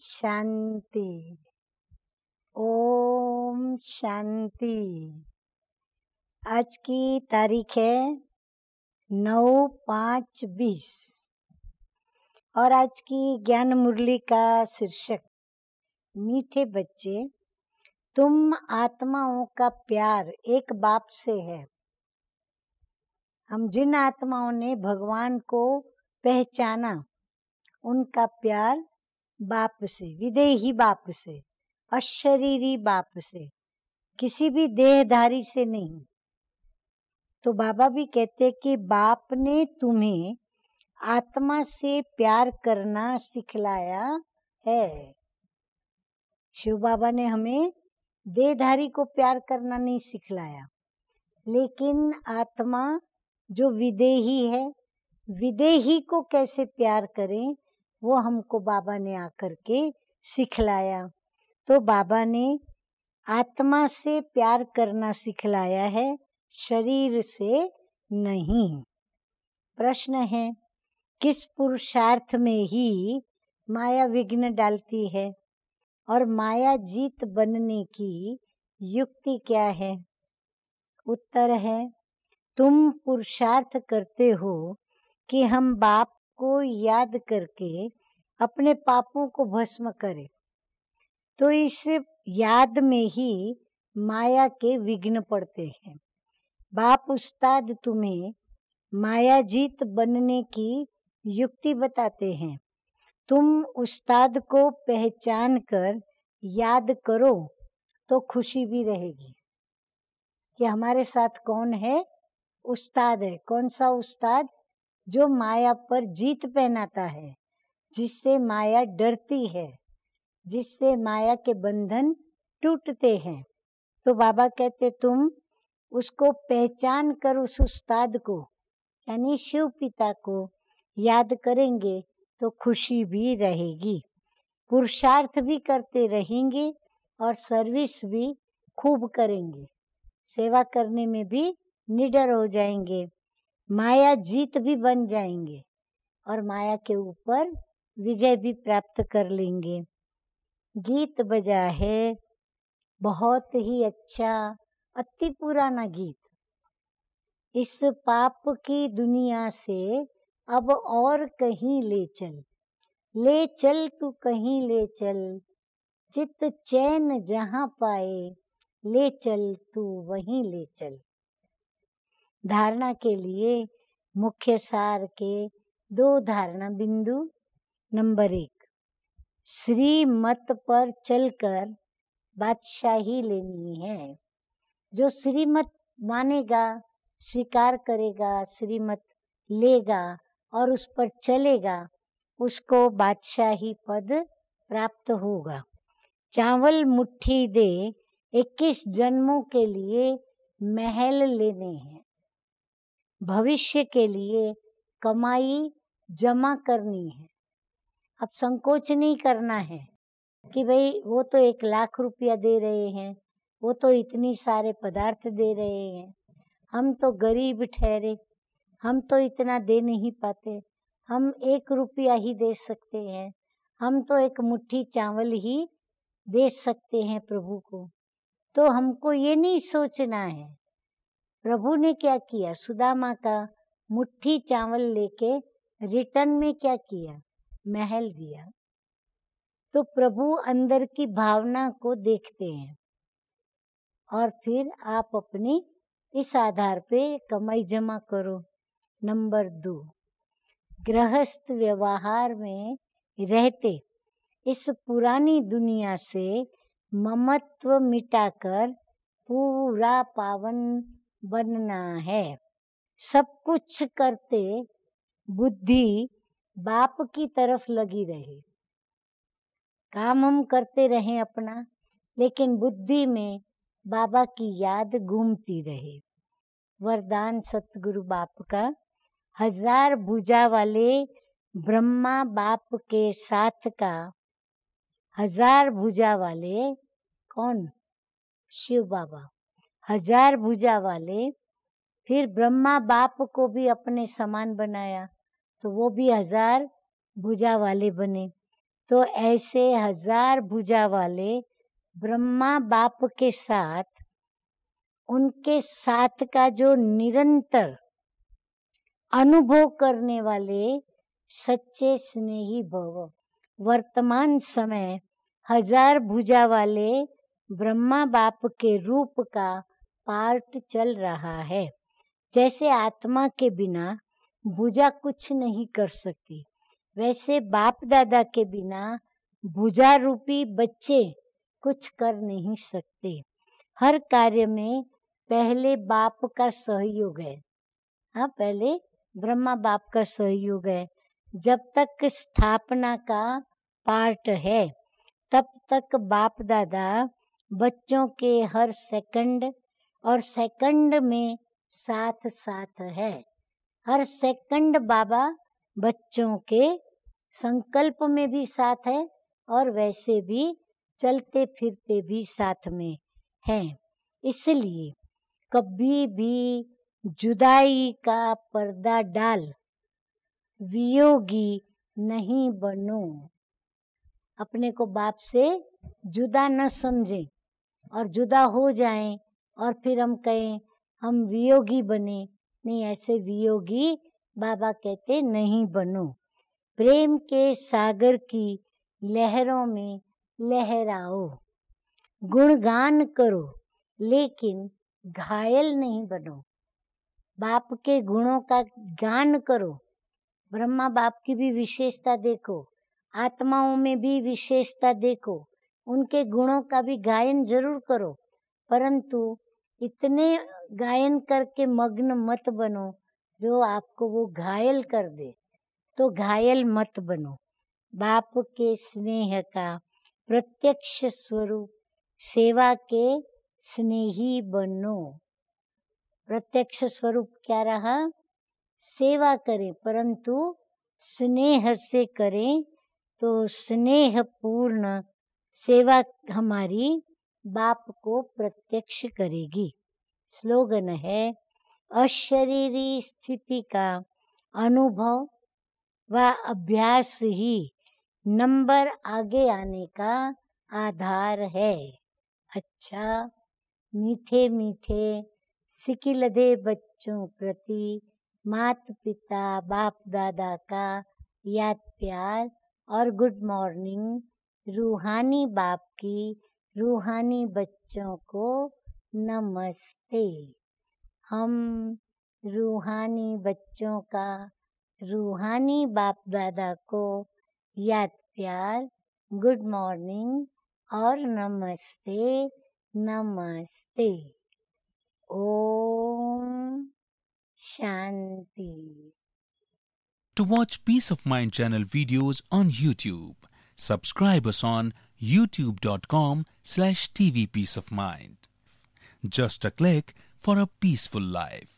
शांति ओम शांति आज की तारीख है नौ पाँच बीस और आज की ज्ञान मुरली का शीर्षक मीठे बच्चे तुम आत्माओं का प्यार एक बाप से है हम जिन आत्माओं ने भगवान को पहचाना उनका प्यार बाप से विदेही बाप से अशरीरी बाप से किसी भी देहधारी से नहीं तो बाबा भी कहते कि बाप ने तुम्हें आत्मा से प्यार करना सिखलाया है शिव बाबा ने हमें देहधारी को प्यार करना नहीं सिखलाया लेकिन आत्मा जो विदेही है विदेही को कैसे प्यार करें वो हमको बाबा ने आकर के सिखलाया तो बाबा ने आत्मा से प्यार करना सिखलाया है शरीर से नहीं प्रश्न है किस पुरुषार्थ में ही माया विघ्न डालती है और माया जीत बनने की युक्ति क्या है उत्तर है तुम पुरुषार्थ करते हो कि हम बाप को याद करके अपने पापों को भस्म करे तो इस याद में ही माया के विघ्न पड़ते हैं बाप उस्ताद तुम्हें माया जीत बनने की युक्ति बताते हैं तुम उस्ताद को पहचान कर याद करो तो खुशी भी रहेगी कि हमारे साथ कौन है उस्ताद है कौन सा उस्ताद जो माया पर जीत पहनाता है जिससे माया डरती है जिससे माया के बंधन टूटते हैं तो बाबा कहते तुम उसको पहचान कर उस उस्ताद को यानी शिव पिता को याद करेंगे तो खुशी भी रहेगी पुरुषार्थ भी करते रहेंगे और सर्विस भी खूब करेंगे सेवा करने में भी निडर हो जाएंगे माया जीत भी बन जाएंगे और माया के ऊपर विजय भी प्राप्त कर लेंगे गीत बजा है बहुत ही अच्छा अति पुराना गीत इस पाप की दुनिया से अब और कहीं ले चल ले चल तू कहीं ले चल चित चैन जहाँ पाए ले चल तू वहीं ले चल धारणा के लिए मुख्य सार के दो धारणा बिंदु नंबर एक श्री मत पर चलकर बादशाही लेनी है जो श्रीमत मानेगा स्वीकार करेगा श्रीमत लेगा और उस पर चलेगा उसको बादशाही पद प्राप्त होगा चावल मुट्ठी दे 21 जन्मों के लिए महल लेने हैं भविष्य के लिए कमाई जमा करनी है अब संकोच नहीं करना है कि भाई वो तो एक लाख रुपया दे रहे हैं वो तो इतनी सारे पदार्थ दे रहे हैं हम तो गरीब ठहरे हम तो इतना दे नहीं पाते हम एक रुपया ही दे सकते हैं हम तो एक मुट्ठी चावल ही दे सकते हैं प्रभु को तो हमको ये नहीं सोचना है प्रभु ने क्या किया सुदामा का मुट्ठी चावल लेके रिटर्न में क्या किया महल दिया तो प्रभु अंदर की भावना को देखते हैं और फिर आप अपनी इस आधार पे कमाई जमा करो नंबर दो गृहस्थ व्यवहार में रहते इस पुरानी दुनिया से ममत्व मिटाकर पूरा पावन बनना है सब कुछ करते बुद्धि बाप की तरफ लगी रहे काम हम करते रहे अपना लेकिन बुद्धि में बाबा की याद घूमती रहे वरदान सतगुरु बाप का हजार भुजा वाले ब्रह्मा बाप के साथ का हजार भुजा वाले कौन शिव बाबा हजार भुजा वाले फिर ब्रह्मा बाप को भी अपने समान बनाया तो वो भी हजार भुजा वाले बने तो ऐसे हजार भुजा वाले ब्रह्मा बाप के साथ उनके साथ का जो निरंतर अनुभव करने वाले सच्चे स्नेही भव वर्तमान समय हजार भुजा वाले ब्रह्मा बाप के रूप का पार्ट चल रहा है जैसे आत्मा के बिना भुजा कुछ नहीं कर सकती वैसे बाप दादा के बिना भुजा रूपी बच्चे कुछ कर नहीं सकते हर कार्य में पहले बाप का सहयोग है हाँ पहले ब्रह्मा बाप का सहयोग है जब तक स्थापना का पार्ट है तब तक बाप दादा बच्चों के हर सेकंड और सेकंड में साथ साथ है हर सेकंड बाबा बच्चों के संकल्प में भी साथ है और वैसे भी चलते फिरते भी साथ में है इसलिए कभी भी जुदाई का पर्दा डाल वियोगी नहीं बनो अपने को बाप से जुदा न समझे और जुदा हो जाएं और फिर हम कहें हम वियोगी बने नहीं ऐसे वियोगी बाबा कहते नहीं बनो प्रेम के सागर की लहरों में लहराओ गुणगान करो लेकिन घायल नहीं बनो बाप के गुणों का गान करो ब्रह्मा बाप की भी विशेषता देखो आत्माओं में भी विशेषता देखो उनके गुणों का भी गायन जरूर करो परंतु इतने गायन करके मग्न मत बनो जो आपको वो घायल कर दे तो घायल मत बनो बाप के स्नेह का प्रत्यक्ष स्वरूप सेवा के स्नेही बनो प्रत्यक्ष स्वरूप क्या रहा सेवा करें परंतु स्नेह से करें तो स्नेह पूर्ण सेवा हमारी बाप को प्रत्यक्ष करेगी स्लोगन है अशरीरी स्थिति का अनुभव व अभ्यास ही नंबर आगे आने का आधार है अच्छा मीठे मीठे सिकिलधे बच्चों प्रति मात पिता बाप दादा का याद प्यार और गुड मॉर्निंग रूहानी बाप की रूहानी बच्चों को नमस्ते हम रूहानी बच्चों का रूहानी बाप दादा को याद प्यार गुड मॉर्निंग और नमस्ते नमस्ते ओम शांति to watch peace of mind channel videos on YouTube subscribe on youtube.com slash tvpeaceofmind. Just a click for a peaceful life.